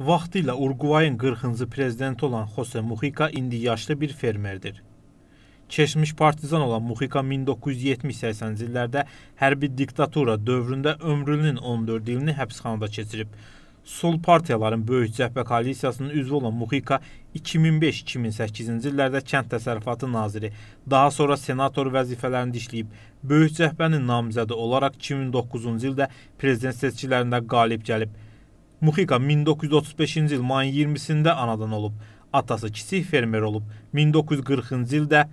Vaxtı ilə Urqvayın 40-cı prezidenti olan Jose Mujica indi yaşlı bir fermerdir. Keçmiş partizan olan Mujica 1970-80-ci illərdə hərbi diktatura dövründə ömrünün 14 ilini həbsxanada keçirib. Sol partiyaların böyük cəhbə koalisiyasının üzvü olan Mujica 2005-2008-ci illərdə kənd təsərrüfatı naziri, daha sonra senator vəzifələrində işləyib. Böyük cəhbənin namizədi olaraq 2009-cu ildə prezident seçkilərində qalib gəlib. Muxika 1935-ci il mayın 20-sində anadan olub. Atası kiçik fermer olub. 1940-cı ildə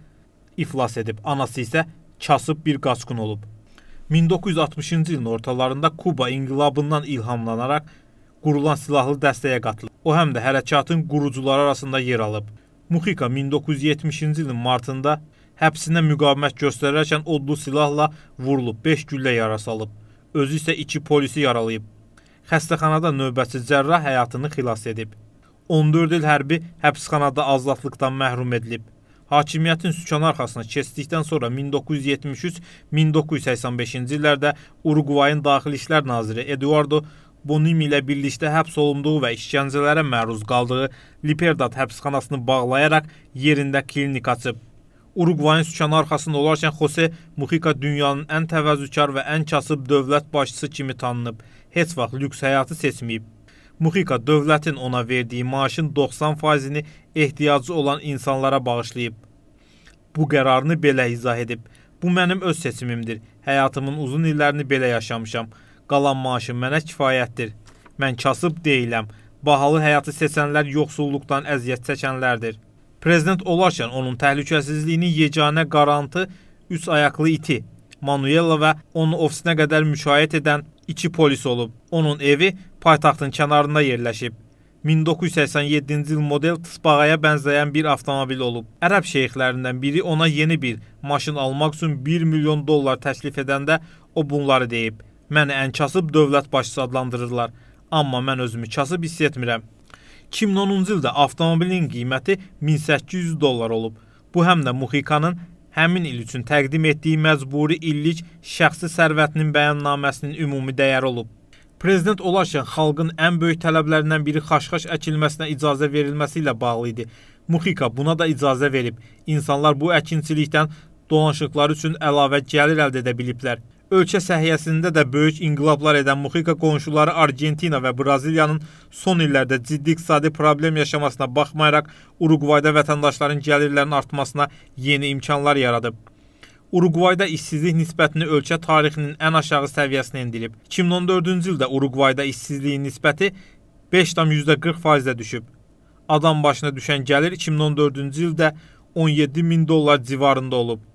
iflas edib. Anası isə kasıb bir qaçqın olub. 1960-cı ilin ortalarında Kuba inqilabından ilhamlanaraq qurulan silahlı dəstəyə qatılıb. O həm də hərəkatın qurucuları arasında yer alıb. Muxika 1970-ci ilin martında həbsinə müqavimət göstərərkən odlu silahla vurulub, 5 güllə yarası alıb. Özü isə 2 polisi yaralayıb xəstəxanada növbəti cərrah həyatını xilas edib. 14 il hərbi həbsxanada azadlıqdan məhrum edilib. Hakimiyyətin sükan arxasına keçdikdən sonra 1973-1985-ci illərdə Uruqvayın Daxili İşlər Naziri Eduardo Bonim ilə birlikdə həbs olunduğu və işgəncələrə məruz qaldığı Liperdat həbsxanasını bağlayaraq yerində klinik açıb. Uruqvayın sükanı arxasında olarkən Xose Muxika dünyanın ən təvəzzükar və ən kasıb dövlət başçısı kimi tanınıb heç vaxt lüks həyatı seçməyib. Muxika dövlətin ona verdiyi maaşın 90%-ni ehtiyacı olan insanlara bağışlayıb. Bu qərarını belə izah edib. Bu mənim öz seçimimdir. Həyatımın uzun illərini belə yaşamışam. Qalan maaşım mənə kifayətdir. Mən kasıb deyiləm. Bahalı həyatı seçənlər yoxsulluqdan əziyyət çəkənlərdir. Prezident olarkən onun təhlükəsizliyinin yeganə qarantı üç ayaqlı iti Manuela və onu ofisinə qədər müşayiət edən iki polis olub. Onun evi paytaxtın kənarında yerləşib. 1987-ci il model tısbağaya bənzəyən bir avtomobil olub. Ərəb şeyxlərindən biri ona yeni bir maşın almaq üçün 1 milyon dollar təklif edəndə o bunları deyib. Məni ən kasıb dövlət başçısı adlandırırlar, amma mən özümü kasıb hiss etmirəm. 2010-cu ildə avtomobilin qiyməti 1800 dollar olub. Bu həm də Muxikanın həmin il üçün təqdim etdiyi məcburi illik şəxsi sərvətinin bəyannaməsinin ümumi dəyəri olub. Prezident olarkən xalqın ən böyük tələblərindən biri xaşxaş əkilməsinə icazə verilməsi ilə bağlı idi. Muxika buna da icazə verib. İnsanlar bu əkinçilikdən dolanışıqları üçün əlavə gəlir əldə edə biliblər. Ölkə səhiyyəsində də böyük inqilablar edən Muxika qonşuları Argentina və Braziliyanın son illərdə ciddi iqtisadi problem yaşamasına baxmayaraq Uruqvayda vətəndaşların gəlirlərinin artmasına yeni imkanlar yaradıb. Uruqvayda işsizlik nisbətini ölkə tarixinin ən aşağı səviyyəsinə endirib. 2014-cü ildə Uruqvayda işsizliyin nisbəti 5,40%-ə düşüb. Adam başına düşən gəlir 2014-cü ildə 17 min dollar civarında olub.